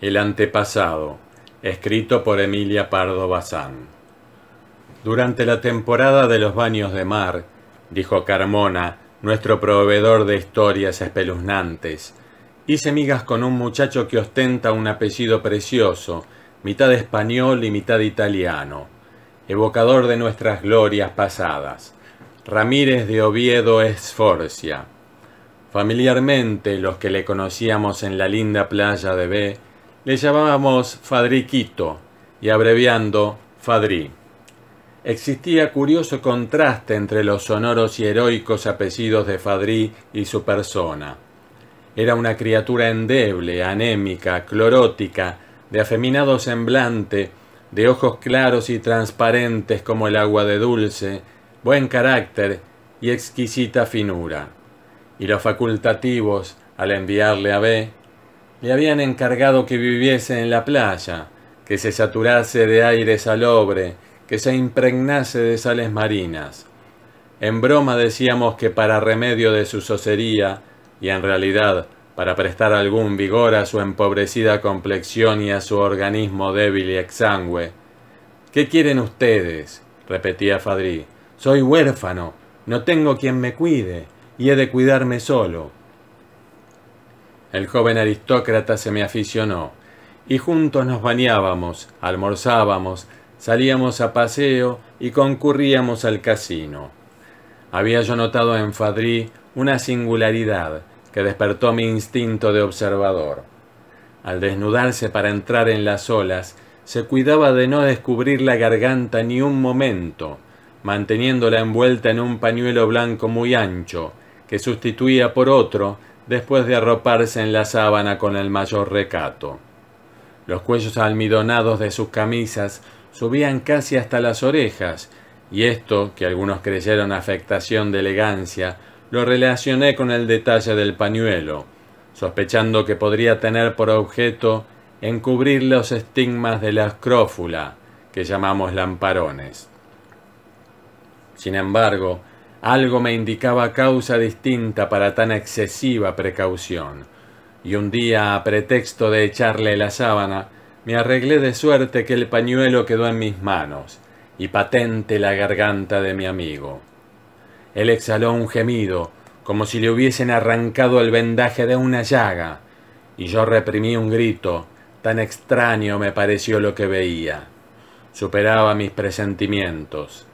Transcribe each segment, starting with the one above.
El antepasado, escrito por Emilia Pardo Bazán. Durante la temporada de los baños de mar, dijo Carmona, nuestro proveedor de historias espeluznantes, hice migas con un muchacho que ostenta un apellido precioso, mitad español y mitad italiano, evocador de nuestras glorias pasadas. Ramírez de Oviedo Esforcia. Familiarmente, los que le conocíamos en la linda playa de B, le llamábamos Fadriquito y abreviando Fadri. Existía curioso contraste entre los sonoros y heroicos apellidos de Fadri y su persona. Era una criatura endeble, anémica, clorótica, de afeminado semblante, de ojos claros y transparentes como el agua de dulce, buen carácter y exquisita finura. Y los facultativos, al enviarle a B, le habían encargado que viviese en la playa, que se saturase de aire salobre, que se impregnase de sales marinas. En broma decíamos que para remedio de su socería, y en realidad para prestar algún vigor a su empobrecida complexión y a su organismo débil y exangüe. ¿Qué quieren ustedes? repetía Fadrí. Soy huérfano, no tengo quien me cuide, y he de cuidarme solo. El joven aristócrata se me aficionó, y juntos nos bañábamos, almorzábamos, salíamos a paseo y concurríamos al casino. Había yo notado en Fadrí una singularidad que despertó mi instinto de observador. Al desnudarse para entrar en las olas, se cuidaba de no descubrir la garganta ni un momento, manteniéndola envuelta en un pañuelo blanco muy ancho, que sustituía por otro después de arroparse en la sábana con el mayor recato. Los cuellos almidonados de sus camisas subían casi hasta las orejas, y esto, que algunos creyeron afectación de elegancia, lo relacioné con el detalle del pañuelo, sospechando que podría tener por objeto encubrir los estigmas de la escrófula, que llamamos lamparones. Sin embargo, algo me indicaba causa distinta para tan excesiva precaución, y un día, a pretexto de echarle la sábana, me arreglé de suerte que el pañuelo quedó en mis manos, y patente la garganta de mi amigo. Él exhaló un gemido, como si le hubiesen arrancado el vendaje de una llaga, y yo reprimí un grito, tan extraño me pareció lo que veía. Superaba mis presentimientos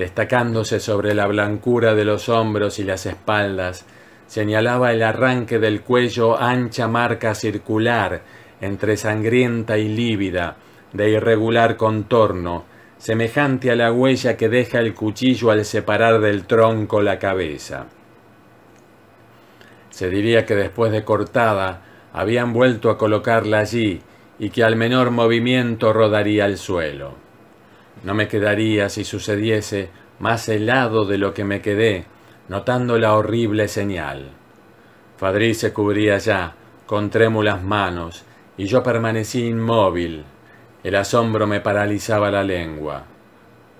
destacándose sobre la blancura de los hombros y las espaldas, señalaba el arranque del cuello ancha marca circular, entre sangrienta y lívida, de irregular contorno, semejante a la huella que deja el cuchillo al separar del tronco la cabeza. Se diría que después de cortada habían vuelto a colocarla allí y que al menor movimiento rodaría al suelo. No me quedaría, si sucediese, más helado de lo que me quedé, notando la horrible señal. Fadrí se cubría ya, con trémulas manos, y yo permanecí inmóvil. El asombro me paralizaba la lengua.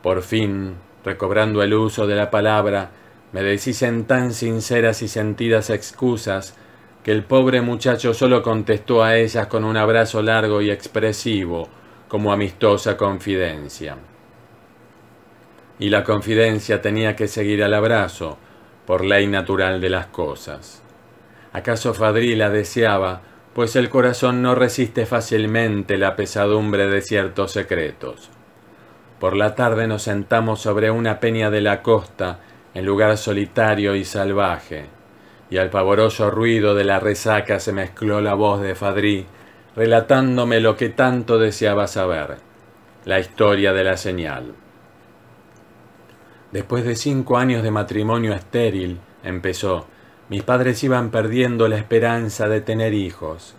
Por fin, recobrando el uso de la palabra, me decís tan sinceras y sentidas excusas que el pobre muchacho solo contestó a ellas con un abrazo largo y expresivo, como amistosa confidencia y la confidencia tenía que seguir al abrazo, por ley natural de las cosas. ¿Acaso Fadri la deseaba, pues el corazón no resiste fácilmente la pesadumbre de ciertos secretos? Por la tarde nos sentamos sobre una peña de la costa, en lugar solitario y salvaje, y al pavoroso ruido de la resaca se mezcló la voz de Fadri, relatándome lo que tanto deseaba saber, la historia de la señal. Después de cinco años de matrimonio estéril, empezó, mis padres iban perdiendo la esperanza de tener hijos.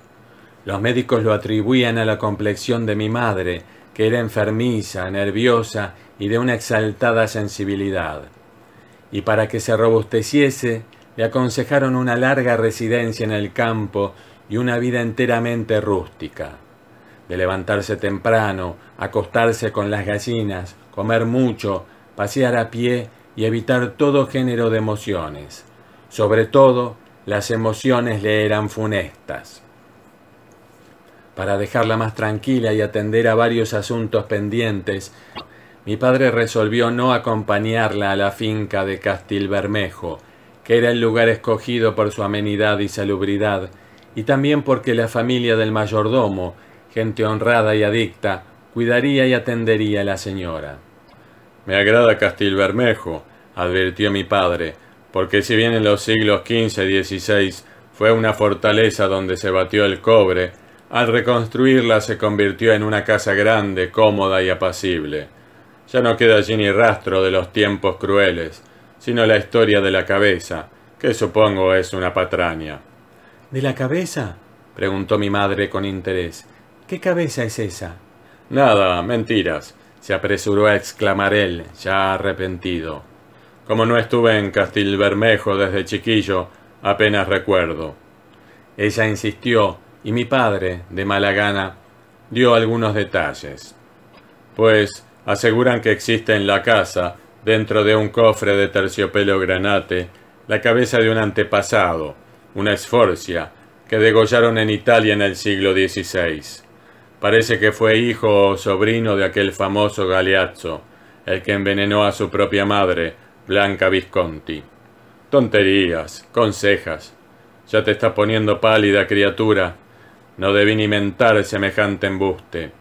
Los médicos lo atribuían a la complexión de mi madre, que era enfermiza, nerviosa y de una exaltada sensibilidad. Y para que se robusteciese, le aconsejaron una larga residencia en el campo y una vida enteramente rústica. De levantarse temprano, acostarse con las gallinas, comer mucho, pasear a pie y evitar todo género de emociones. Sobre todo, las emociones le eran funestas. Para dejarla más tranquila y atender a varios asuntos pendientes, mi padre resolvió no acompañarla a la finca de Castilbermejo, que era el lugar escogido por su amenidad y salubridad, y también porque la familia del mayordomo, gente honrada y adicta, cuidaría y atendería a la señora. Me agrada Bermejo, advirtió mi padre, porque si bien en los siglos XV y XVI fue una fortaleza donde se batió el cobre, al reconstruirla se convirtió en una casa grande, cómoda y apacible. Ya no queda allí ni rastro de los tiempos crueles, sino la historia de la cabeza, que supongo es una patraña. ¿De la cabeza? preguntó mi madre con interés. ¿Qué cabeza es esa? Nada, mentiras se apresuró a exclamar él, ya arrepentido. Como no estuve en Castilbermejo desde chiquillo, apenas recuerdo. Ella insistió, y mi padre, de mala gana, dio algunos detalles. Pues aseguran que existe en la casa, dentro de un cofre de terciopelo granate, la cabeza de un antepasado, una esforcia, que degollaron en Italia en el siglo XVI. Parece que fue hijo o sobrino de aquel famoso Galeazzo, el que envenenó a su propia madre, Blanca Visconti. Tonterías, consejas. Ya te estás poniendo pálida, criatura. No debí ni mentar semejante embuste.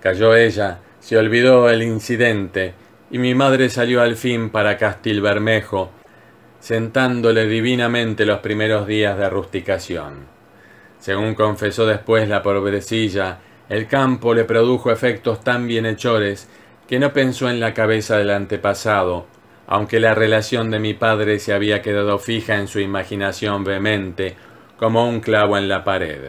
Cayó ella, se olvidó el incidente, y mi madre salió al fin para Castilbermejo, sentándole divinamente los primeros días de rusticación. Según confesó después la pobrecilla, el campo le produjo efectos tan bienhechores que no pensó en la cabeza del antepasado, aunque la relación de mi padre se había quedado fija en su imaginación vehemente, como un clavo en la pared.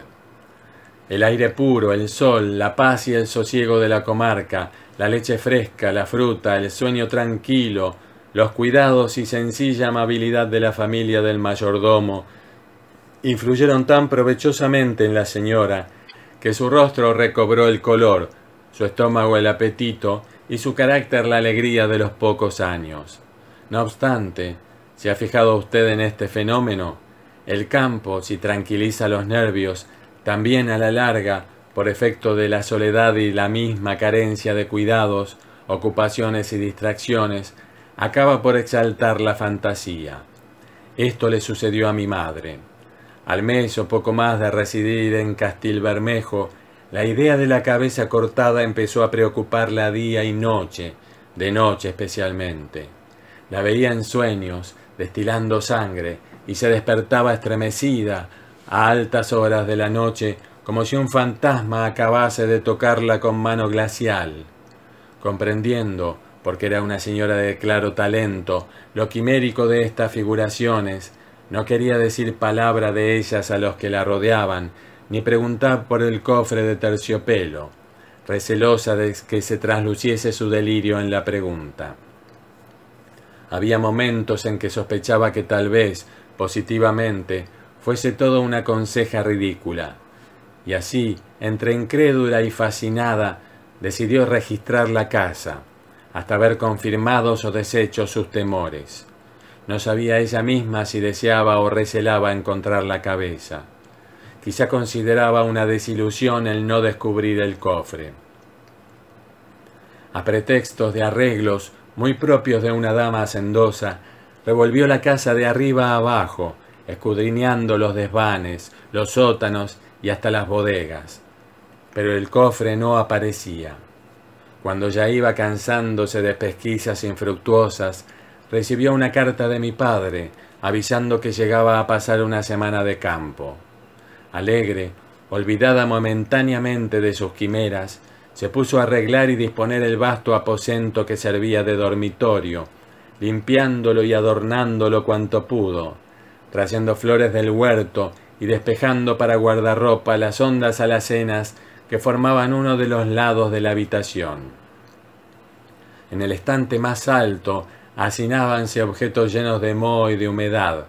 El aire puro, el sol, la paz y el sosiego de la comarca, la leche fresca, la fruta, el sueño tranquilo, los cuidados y sencilla amabilidad de la familia del mayordomo, influyeron tan provechosamente en la señora, que su rostro recobró el color, su estómago el apetito y su carácter la alegría de los pocos años. No obstante, si ha fijado usted en este fenómeno? El campo, si tranquiliza los nervios, también a la larga, por efecto de la soledad y la misma carencia de cuidados, ocupaciones y distracciones, acaba por exaltar la fantasía. Esto le sucedió a mi madre. Al mes o poco más de residir en Castilbermejo, la idea de la cabeza cortada empezó a preocuparla día y noche, de noche especialmente. La veía en sueños, destilando sangre, y se despertaba estremecida a altas horas de la noche, como si un fantasma acabase de tocarla con mano glacial. Comprendiendo, porque era una señora de claro talento, lo quimérico de estas figuraciones, no quería decir palabra de ellas a los que la rodeaban, ni preguntar por el cofre de terciopelo, recelosa de que se trasluciese su delirio en la pregunta. Había momentos en que sospechaba que tal vez, positivamente, fuese todo una conseja ridícula. Y así, entre incrédula y fascinada, decidió registrar la casa, hasta ver confirmados o deshechos sus temores. No sabía ella misma si deseaba o recelaba encontrar la cabeza. Quizá consideraba una desilusión el no descubrir el cofre. A pretextos de arreglos muy propios de una dama hacendosa, revolvió la casa de arriba a abajo, escudriñando los desvanes, los sótanos y hasta las bodegas. Pero el cofre no aparecía. Cuando ya iba cansándose de pesquisas infructuosas, recibió una carta de mi padre avisando que llegaba a pasar una semana de campo. Alegre, olvidada momentáneamente de sus quimeras, se puso a arreglar y disponer el vasto aposento que servía de dormitorio, limpiándolo y adornándolo cuanto pudo, trayendo flores del huerto y despejando para guardarropa las hondas alacenas que formaban uno de los lados de la habitación. En el estante más alto hacinábanse objetos llenos de moho y de humedad,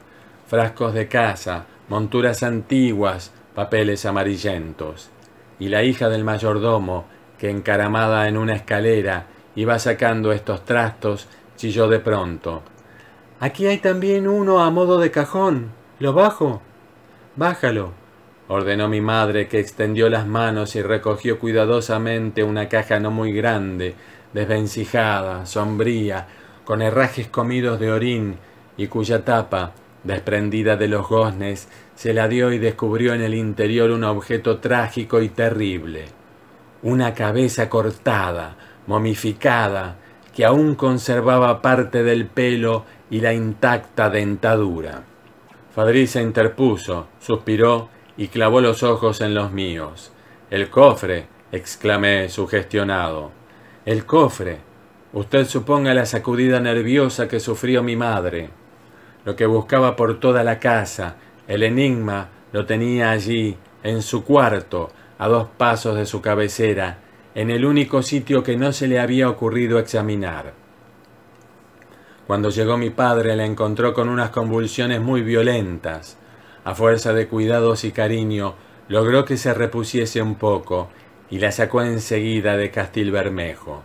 frascos de caza, monturas antiguas, papeles amarillentos. Y la hija del mayordomo, que encaramada en una escalera iba sacando estos trastos, chilló de pronto. Aquí hay también uno a modo de cajón. ¿Lo bajo? Bájalo, ordenó mi madre, que extendió las manos y recogió cuidadosamente una caja no muy grande, desvencijada, sombría, con herrajes comidos de orín y cuya tapa, desprendida de los goznes, se la dio y descubrió en el interior un objeto trágico y terrible. Una cabeza cortada, momificada, que aún conservaba parte del pelo y la intacta dentadura. Fadri se interpuso, suspiró y clavó los ojos en los míos. El cofre, exclamé sugestionado. El cofre, Usted suponga la sacudida nerviosa que sufrió mi madre. Lo que buscaba por toda la casa, el enigma, lo tenía allí, en su cuarto, a dos pasos de su cabecera, en el único sitio que no se le había ocurrido examinar. Cuando llegó mi padre la encontró con unas convulsiones muy violentas. A fuerza de cuidados y cariño, logró que se repusiese un poco y la sacó enseguida de Castilbermejo.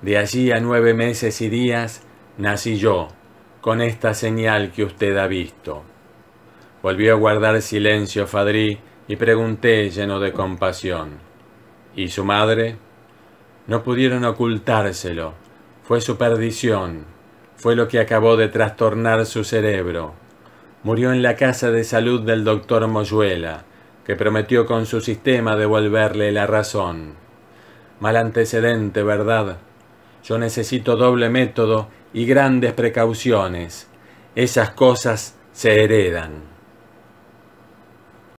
De allí a nueve meses y días nací yo, con esta señal que usted ha visto. Volvió a guardar silencio Fadri y pregunté lleno de compasión. ¿Y su madre? No pudieron ocultárselo. Fue su perdición. Fue lo que acabó de trastornar su cerebro. Murió en la casa de salud del doctor Moyuela, que prometió con su sistema devolverle la razón. Mal antecedente, ¿verdad? Yo necesito doble método y grandes precauciones. Esas cosas se heredan.